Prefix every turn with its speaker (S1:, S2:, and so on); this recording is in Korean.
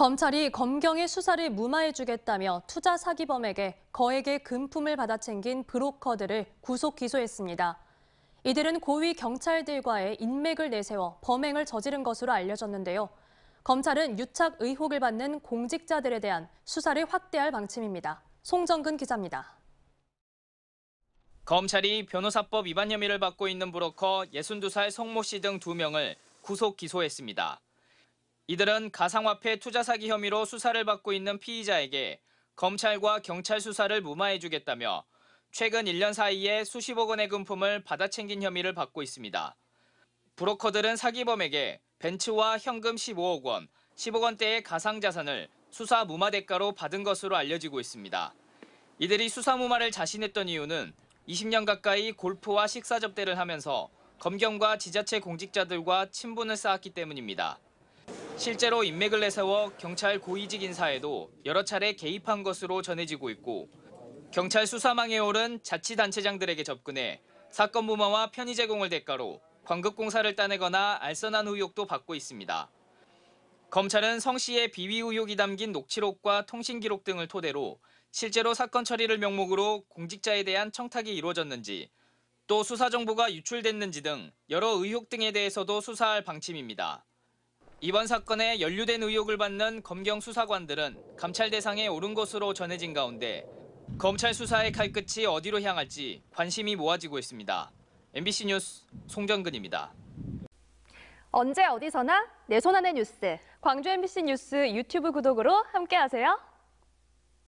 S1: 검찰이 검경의 수사를 무마해주겠다며 투자 사기범에게 거액의 금품을 받아 챙긴 브로커들을 구속 기소했습니다. 이들은 고위 경찰들과의 인맥을 내세워 범행을 저지른 것으로 알려졌는데요. 검찰은 유착 의혹을 받는 공직자들에 대한 수사를 확대할 방침입니다. 송정근 기자입니다.
S2: 검찰이 변호사법 위반 혐의를 받고 있는 브로커 62살 성모 씨등 2명을 구속 기소했습니다. 이들은 가상화폐 투자 사기 혐의로 수사를 받고 있는 피의자에게 검찰과 경찰 수사를 무마해주겠다며 최근 1년 사이에 수십억 원의 금품을 받아 챙긴 혐의를 받고 있습니다. 브로커들은 사기범에게 벤츠와 현금 15억 원, 10억 원대의 가상자산을 수사 무마 대가로 받은 것으로 알려지고 있습니다. 이들이 수사 무마를 자신했던 이유는 20년 가까이 골프와 식사 접대를 하면서 검경과 지자체 공직자들과 친분을 쌓았기 때문입니다. 실제로 인맥을 내세워 경찰 고위직 인사에도 여러 차례 개입한 것으로 전해지고 있고 경찰 수사망에 오른 자치단체장들에게 접근해 사건 무마와 편의 제공을 대가로 광급공사를 따내거나 알선한 의혹도 받고 있습니다. 검찰은 성 씨의 비위 의혹이 담긴 녹취록과 통신 기록 등을 토대로 실제로 사건 처리를 명목으로 공직자에 대한 청탁이 이루어졌는지 또 수사 정보가 유출됐는지 등 여러 의혹 등에 대해서도 수사할 방침입니다. 이번 사건에 연루된 의혹을 받는 검경 수사관들은 감찰 대상에 오른 것으로 전해진 가운데 검찰 수사의 칼끝이 어디로 향할지 관심이 모아지고 있습니다. MBC 뉴스 송정근입니다.
S3: 언제 어디서나 내 손안의 뉴스. 광주 MBC 뉴스 유튜브 구독으로 함께하세요.